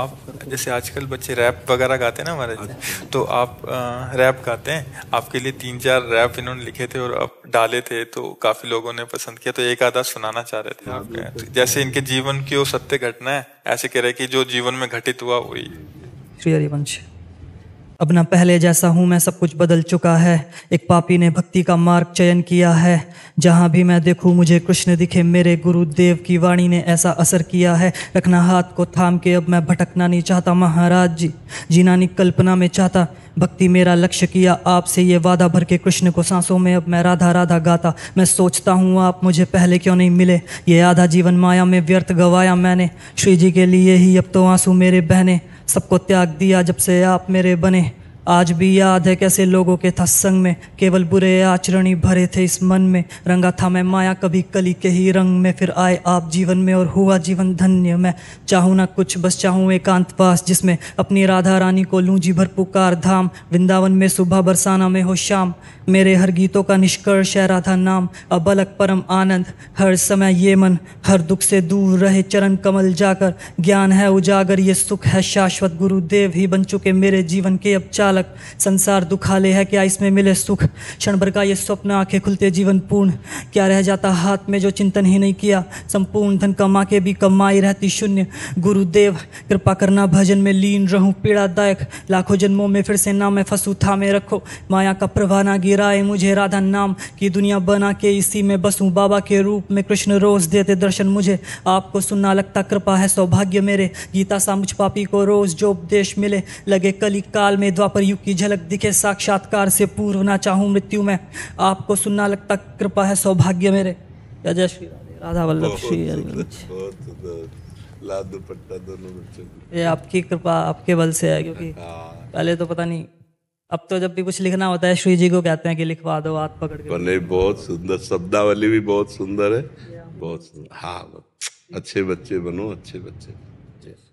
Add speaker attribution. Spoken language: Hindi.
Speaker 1: आप जैसे आजकल बच्चे रैप वगैरह गाते हैं ना हमारे तो आप रैप गाते हैं आपके लिए तीन चार रैप इन्होंने लिखे थे और आप डाले थे तो काफी लोगों ने पसंद किया तो एक आधा सुनाना चाह रहे थे आप तो जैसे इनके जीवन की वो सत्य घटना है ऐसे कह रहे कि जो जीवन में घटित हुआ वही
Speaker 2: श्री हरिवंश अब ना पहले जैसा हूँ मैं सब कुछ बदल चुका है एक पापी ने भक्ति का मार्ग चयन किया है जहाँ भी मैं देखूँ मुझे कृष्ण दिखे मेरे गुरुदेव की वाणी ने ऐसा असर किया है रखना हाथ को थाम के अब मैं भटकना नहीं चाहता महाराज जी जीना नहीं कल्पना में चाहता भक्ति मेरा लक्ष्य किया आपसे ये वादा भर के कृष्ण को सांसों में अब मैं राधा राधा गाता मैं सोचता हूँ आप मुझे पहले क्यों नहीं मिले ये आधा जीवन माया में व्यर्थ गवाया मैंने श्री जी के लिए ही अब तो आंसू मेरे बहने सबको त्याग दिया जब से आप मेरे बने आज भी याद है कैसे लोगों के था संग में केवल बुरे आचरण ही भरे थे इस मन में रंगा था मैं माया कभी कली के ही रंग में फिर आए आप जीवन में और हुआ जीवन धन्य मैं चाहूँ ना कुछ बस चाहूँ एकांत पास जिसमें अपनी राधा रानी को लूं जी भर पुकार धाम वृंदावन में सुबह बरसाना में हो शाम मेरे हर गीतों का निष्कर्ष है राधा नाम अब अलग परम आनंद हर समय ये मन हर दुख से दूर रहे चरण कमल जाकर ज्ञान है उजागर ये सुख है शाश्वत गुरुदेव ही बन चुके मेरे जीवन के अब चाल चालक संसार दुखाले है क्या इसमें मिले सुख क्षण भर का ये स्वप्न आंखें खुलते जीवन पूर्ण क्या रह जाता हाथ में जो चिंतन ही नहीं किया संपूर्ण धन कमा के भी कमाई रहती शून्य गुरुदेव कृपा करना भजन में लीन रहूं पीड़ादायक लाखों जन्मों में फिर से ना मैं फंसू था में रखो माया का प्रभाना गिराए मुझे राधा नाम की दुनिया बना के इसी में बसूं बाबा के रूप में कृष्ण रोज देते दर्शन मुझे आपको सुनना लगता कृपा है सौभाग्य मेरे गीता सा मुझ पापी को रोज जो उपदेश मिले लगे कली काल में द्वापर कलयुग की झलक दिखे साक्षात्कार से पूर्व ना चाहूँ मृत्यु में आपको सुनना लगता कृपा है सौभाग्य मेरे जय श्री राधा वल्लभ श्री ये आपकी कृपा आपके बल से है क्योंकि हाँ। पहले तो पता नहीं अब तो जब भी कुछ लिखना होता है श्री जी को कहते हैं कि लिखवा दो हाथ पकड़
Speaker 1: के नहीं बहुत सुंदर शब्दावली भी बहुत सुंदर है बहुत सुंदर हाँ अच्छे बच्चे बनो अच्छे बच्चे